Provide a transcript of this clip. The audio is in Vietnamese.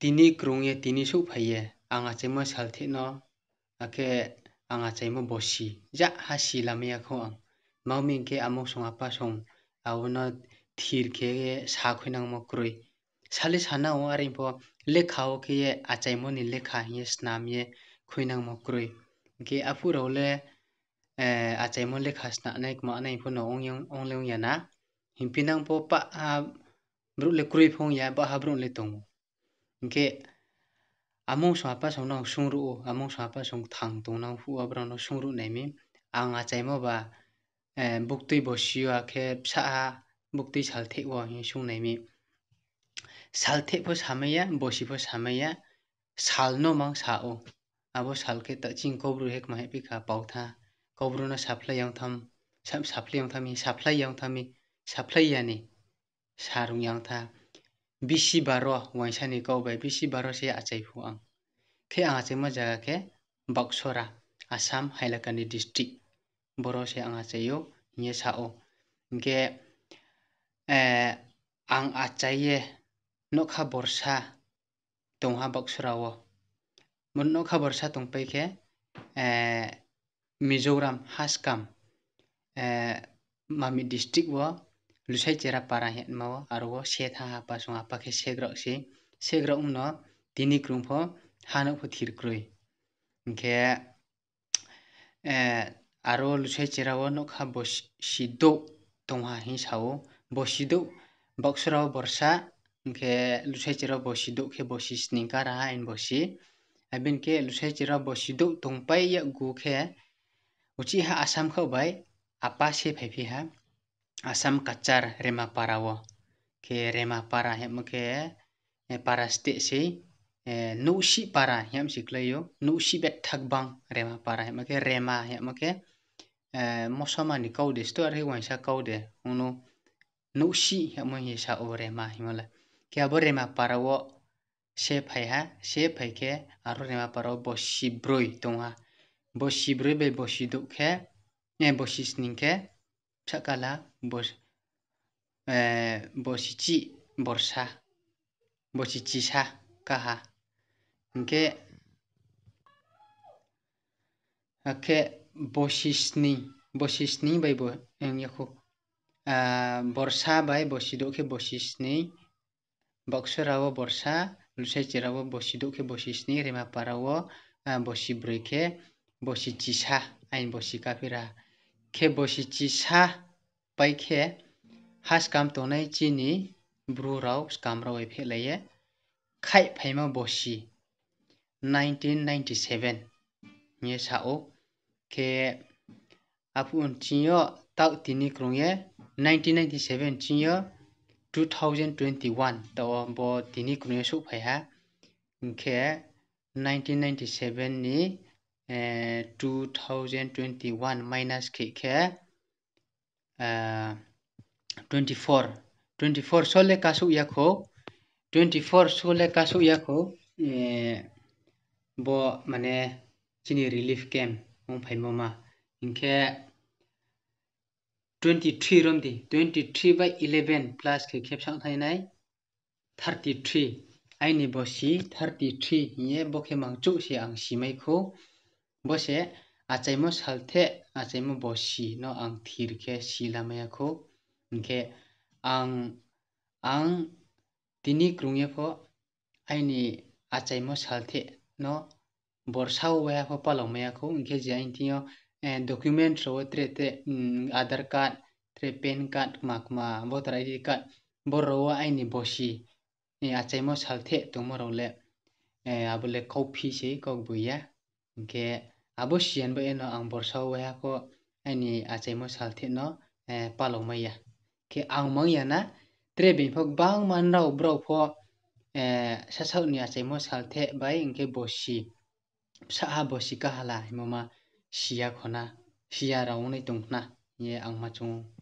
tini krong ye tini so phai ye anga chaima salthi no ake anga chaima bosi ja ha silam ya kho ang mawming ke amok song apa song awona thir ke ye sa khoinang mo kroi sali sana o ari po lekha o ke ye achaimo ni lekha ye snam ye khoinang mo kroi ke apu ro le achaimo lekha sna nai ma nai po no ong yang ong le ong ya na himpinang po pa bru le kroi phong ya ba ha bru le tong Nke among swapa song nang sung ru among swapa song thang tong nang hu abra no sung ru naimi ang achai mo ba buktui bosiwa ke psa buktui salte wa hi sung naimi salte po samaya bosi po samaya salno mang sao abo salke ta ching kobru hek ma hepi ka pautha kobru na saplai yang tham sam saplai yang thami saplai yang thami saplai yani sarung yang tha bisi baro waisa ni kau bai bisi baro se achai hu ang khe ang achai ma jaga khe baksora assam hailakani district boro se ang achai yo nye sa o ke eh, ang achai ye nokha borsa tongha baksora wo mon nokha borsa tongpai khe eh, mizoram haskam eh, mami district wo Lushai चेरा पारा हेट मो आरो से पाखे सेग्रा से सेग्रा उन दिनी क्रूमफो हानफो थिर क्रुई घे आरो लुसाई चेरा नखा बसीदो दंहा हि सौ बसीदो बक्सराव बर्सा के लुसाई चेरा बसीदो खे बसी स्निका रहा इन बसी अबिन के लुसाई चेरा बसीदो दंपाई गु खे उचि हा आसाम खाउ बाय आपा से फैफी हा asam kacar rema parawo ke rema para hem ke eh, para state si eh, nusi para hem siklayo nusi bet thak bang rema para hem ke rema hem ke eh, mosama ni kau de sto re wan sa kau de uno nusi hem he sa o rema himala ke abo rema parawo se phai ha se phai ke aro rema parawo bosi broi tonga bosi broi be bosi dukhe ne bosi sning ke sakala বসিচি বর্ষা বসিচিসা কাহা ইনকে কে বসিসনি বসিসনি বাই ইয়াকু বর্ষা বাই বসিদোকে বসিসনি বক্সরাও বর্ষা লুসাইচিরাও বসিদোকে বসিসনি রেমাপারাও বসিব্রৈকে বসিচিসা আইন বসিকাফিরা কে বসিচিসা paikhe haskam tongnai chini bru rao skam rao phelaiye khai phaima bosi 1997 nye sao ke apun chiyo tak tini krongye 1997 chiyo 2021 to bo tini krongye su phaiha ke 1997 ni 2021 minus ke ke uh, 24 24 sole kasu yakho 24 sole kasu yakho eh, bo mane chini relief camp mong phai moma inke 23 rom di 23 by 11 plus ke khep sang thai nai 33 ai ni bo si 33 ye bo ke mang chu si ang si mai kho bo se achaima salthe achaima bo si no ang thir khe si lamaya kho hingkhe ang ang tini krungye pho aini achaima salthe no borsao waya pho palomaya kho hingkhe jain tiyo eh, document ro tre tre mm, aadhar card tre pen card makma voter id card borowa aini bosi eh, achaima salthe tongma rok le eh, abule copy se kok buya hingkhe abo shian ba eno ang borsa wa ya ko ani achai mo sal thi no palo ma ya ke ang mang ya na tre bin phok bang man rau bro pho sa sau ni achai mo sal the bai ingke boshi sa ha boshi ka hala mama shia khona shia raung nei tung na ye ang ma chung